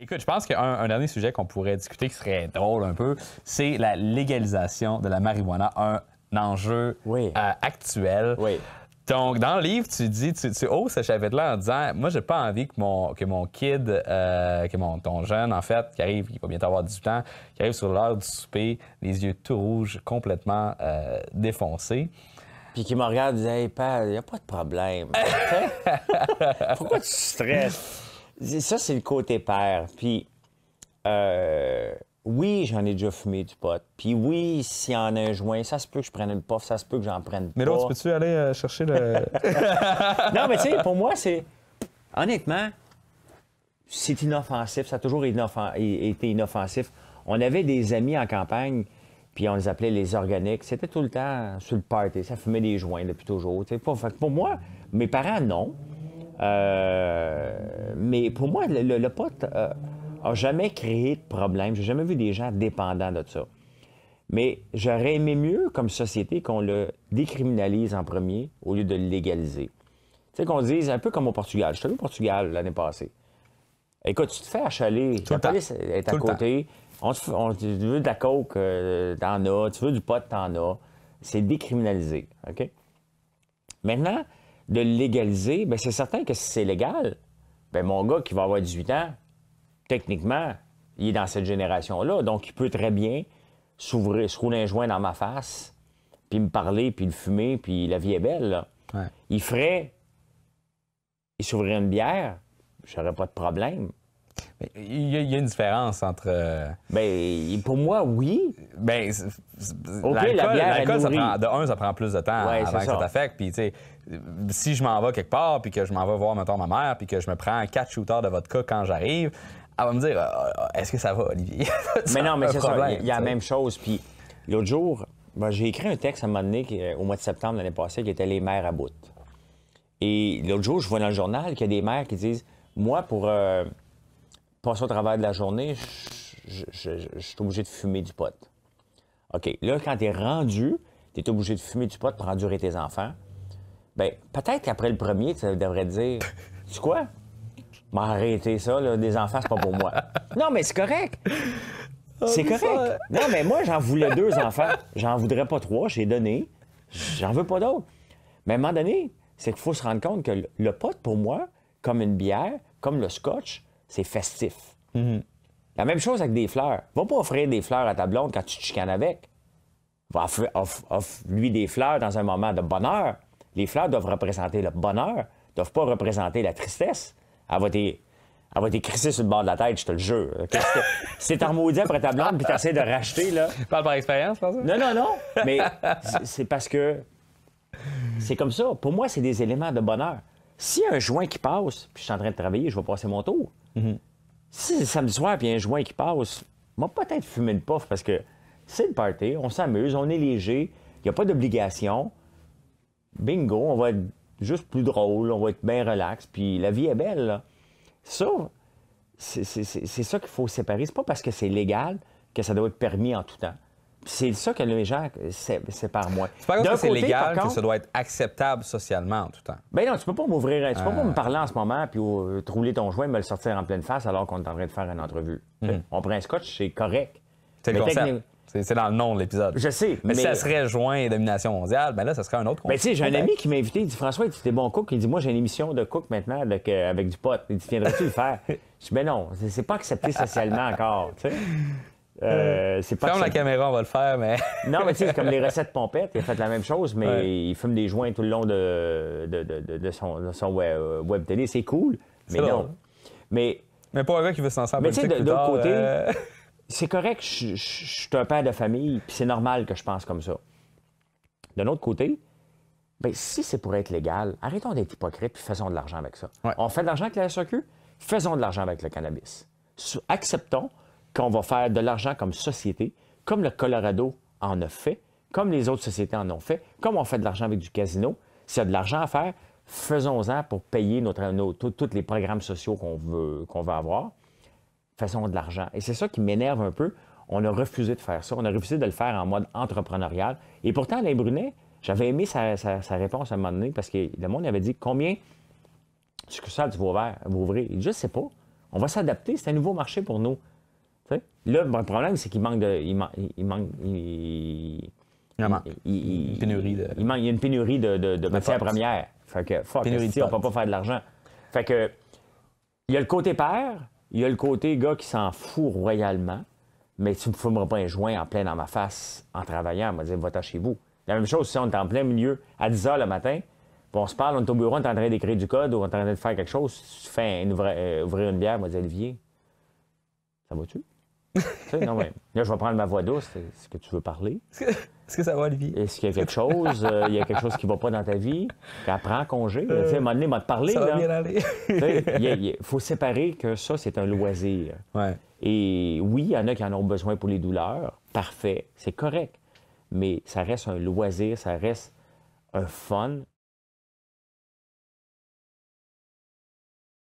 Écoute, je pense qu'un dernier sujet qu'on pourrait discuter qui serait drôle un peu, c'est la légalisation de la marijuana, un enjeu euh, actuel. Donc, dans le livre, tu dis, tu, tu hausses ce là en disant Moi, j'ai pas envie que mon, que mon kid, euh, que mon, ton jeune, en fait, qui arrive, qui va bientôt avoir 18 ans, qui arrive sur l'heure du souper, les yeux tout rouges, complètement euh, défoncés. Puis qui me regarde et dit Hey, il a pas de problème. Pourquoi tu stresses ça, c'est le côté père. Puis, euh, oui, j'en ai déjà fumé du pot. Puis oui, s'il y en a un joint, ça se peut que je prenne une pof, ça se peut que j'en prenne pas. Mais là, tu peux-tu aller euh, chercher le... non, mais tu sais, pour moi, c'est... Honnêtement, c'est inoffensif. Ça a toujours été inoffensif. On avait des amis en campagne, puis on les appelait les organiques. C'était tout le temps sur le party. Ça fumait des joints depuis toujours. Fait pour moi, mes parents, non. Euh, mais pour moi, le, pote pot euh, a jamais créé de problème. J'ai jamais vu des gens dépendants de ça. Mais j'aurais aimé mieux, comme société, qu'on le décriminalise en premier au lieu de le légaliser. Tu sais, qu'on dise un peu comme au Portugal. Je suis allé au Portugal l'année passée. Écoute, tu te fais achaler. la police est à côté. On, te, on tu veux de la coke, euh, t'en as. Tu veux du pot, t'en as. C'est décriminalisé. Maintenant, de légaliser, bien, c'est certain que si c'est légal, bien, mon gars qui va avoir 18 ans, techniquement, il est dans cette génération-là. Donc, il peut très bien s'ouvrir, se rouler un joint dans ma face, puis me parler, puis le fumer, puis la vie est belle. Il ferait. Il s'ouvrirait une bière, j'aurais pas de problème. Il y, a, une différence entre. Euh, ben, pour moi, oui. Ben, l'alcool, de un, ça prend plus de temps avant que ça, Puis, tu sais, si je m'en vais quelque part, puis que je m'en vais voir, maintenant ma mère, puis que je me prends quatre shooters de vodka quand j'arrive, elle va me dire euh, Est-ce que ça va, Olivier Mais non, mais c'est ça. Il y a la même chose. Puis, l'autre jour, ben, j'ai écrit un texte à un moment donné, euh, au mois de septembre l'année passée, qui était Les mères à bout. Et l'autre jour, je vois dans le journal qu'il y a des mères qui disent Moi, pour au travers de la journée, je, suis obligé de fumer du pot. OK. Là, quand tu es rendu, tu es obligé de fumer du pot pour endurer tes enfants. Ben peut-être qu'après le premier, tu devrais dire Tu quoi M'arrêter ça, là, des enfants, c'est pas pour moi. non, mais c'est correct. Oh, c'est correct. Non, mais moi, j'en voulais deux enfants. J'en voudrais pas trois, j'ai donné. J'en veux pas d'autres. Mais à un moment donné, c'est qu'il faut se rendre compte que le pot, pour moi, comme une bière, comme le scotch, c'est festif. Mhm. La même chose avec des fleurs. Va pas offrir des fleurs à ta blonde quand tu te chicanes avec. Va offre, lui des fleurs dans un moment de bonheur. Les fleurs doivent représenter le bonheur, doivent pas représenter la tristesse. Elle va elle va t'écrisser sur le bord de la tête, je te le jure. C'est un maudit après ta blonde puis t'essaies de racheter, là. Tu par expérience, par Non, non, non. Mais c'est parce que c'est comme ça. Pour moi, c'est des éléments de bonheur. Si un joint qui passe, puis je suis en train de travailler, je vais passer mon tour. Mhm. Si c'est samedi soir puis un joint qui passe, m'a peut-être fumer une pof parce que c'est une party, on s'amuse, on est léger, il n'y a pas d'obligation. Bingo, on va être juste plus drôle, on va être bien relax, puis la vie est belle. Là. Ça, c'est ça qu'il faut séparer. C'est pas parce que c'est légal que ça doit être permis en tout temps c'est ça que les gens séparent C'est pas moi. que c'est légal que ça doit être acceptable socialement en tout temps. Ben non, tu peux pas m'ouvrir, tu peux pas me euh. parler en ce moment puis oh, euh, te rouler ton joint et me le sortir en pleine face alors qu'on est en train de faire une entrevue. Mm-hmm. On prend un scotch, c'est correct. C'est dans le nom de l'épisode. Je sais. Mais, si ça serait joint domination mondiale, ben là, ça serait un autre Mais ben, tu sais, j'ai un ami qui m'a invité, il dit François, tu t'es bon cook. Il dit Moi, j'ai une émission de cook maintenant avec, euh, du pote Il dit Viendrais-tu le faire Je dis Ben non, c'est pas accepté socialement encore. Euh, euh, c'est pas Ferme la caméra, on va le faire, mais. non, mais tu sais, c'est comme les recettes pompettes, il a fait la même chose, mais il fume des joints tout le long de, de, de, son, euh, web, télé. C'est cool, mais non. Mais. Mais pas un gars qui veut s'en sortir. Mais tu sais, de côté, c'est correct, je, suis un père de famille, puis c'est normal que je pense comme ça. D'un autre côté, ben, si c'est pour être légal, arrêtons d'être hypocrites puis faisons de l'argent avec ça. On fait de l'argent avec la SAQ, faisons de l'argent avec le cannabis. Acceptons qu'on va faire de l'argent comme société, comme le Colorado en a fait, comme les autres sociétés en ont fait, comme on fait de l'argent avec du casino. S'il y a de l'argent à faire, faisons-en pour payer tous les programmes sociaux qu'on veut, qu'on avoir. Faisons de l'argent. Et c'est ça qui m'énerve un peu. On a refusé de faire ça. On a refusé de le faire en mode entrepreneurial. Et pourtant, Alain Brunet, j'avais aimé sa, réponse à un moment donné parce que le monde avait dit combien ça, tu vas ouvrir. Il dit, je ne sais pas. On va s'adapter. C'est un nouveau marché pour nous. Là, bon, le problème, c'est qu'il manque de. Il, il manque. Il, pénurie de... il, manque, il y a une pénurie de, de, de matières premières. Fait que, fuck, on ne peut pas faire de l'argent. Fait que, il y a le côté père, il y a le côté gars qui s'en fout royalement, mais tu ne me fumeras pas un joint en plein dans ma face en travaillant. On va dire, va-t'en chez vous. La même chose si on est en plein milieu à 10 h le matin, on se parle, on est au bureau, on est en train d'écrire du code ou on est en train de faire quelque chose. tu fais euh, ouvrir, une bière, on va dire, Olivier, ça va-tu? non, mais là, je vais prendre ma voix douce. Est-ce que tu veux parler? Est-ce que, ça va, vie? Est-ce qu'il y a quelque chose? Euh, il y a quelque chose qui ne va pas dans ta vie? Apprends congé. Euh, tu sais, à un il Ça va bien aller. Il faut séparer que ça, c'est un loisir. Et oui, il y en a qui en ont besoin pour les douleurs. Parfait. C'est correct. Mais ça reste un loisir, ça reste un fun,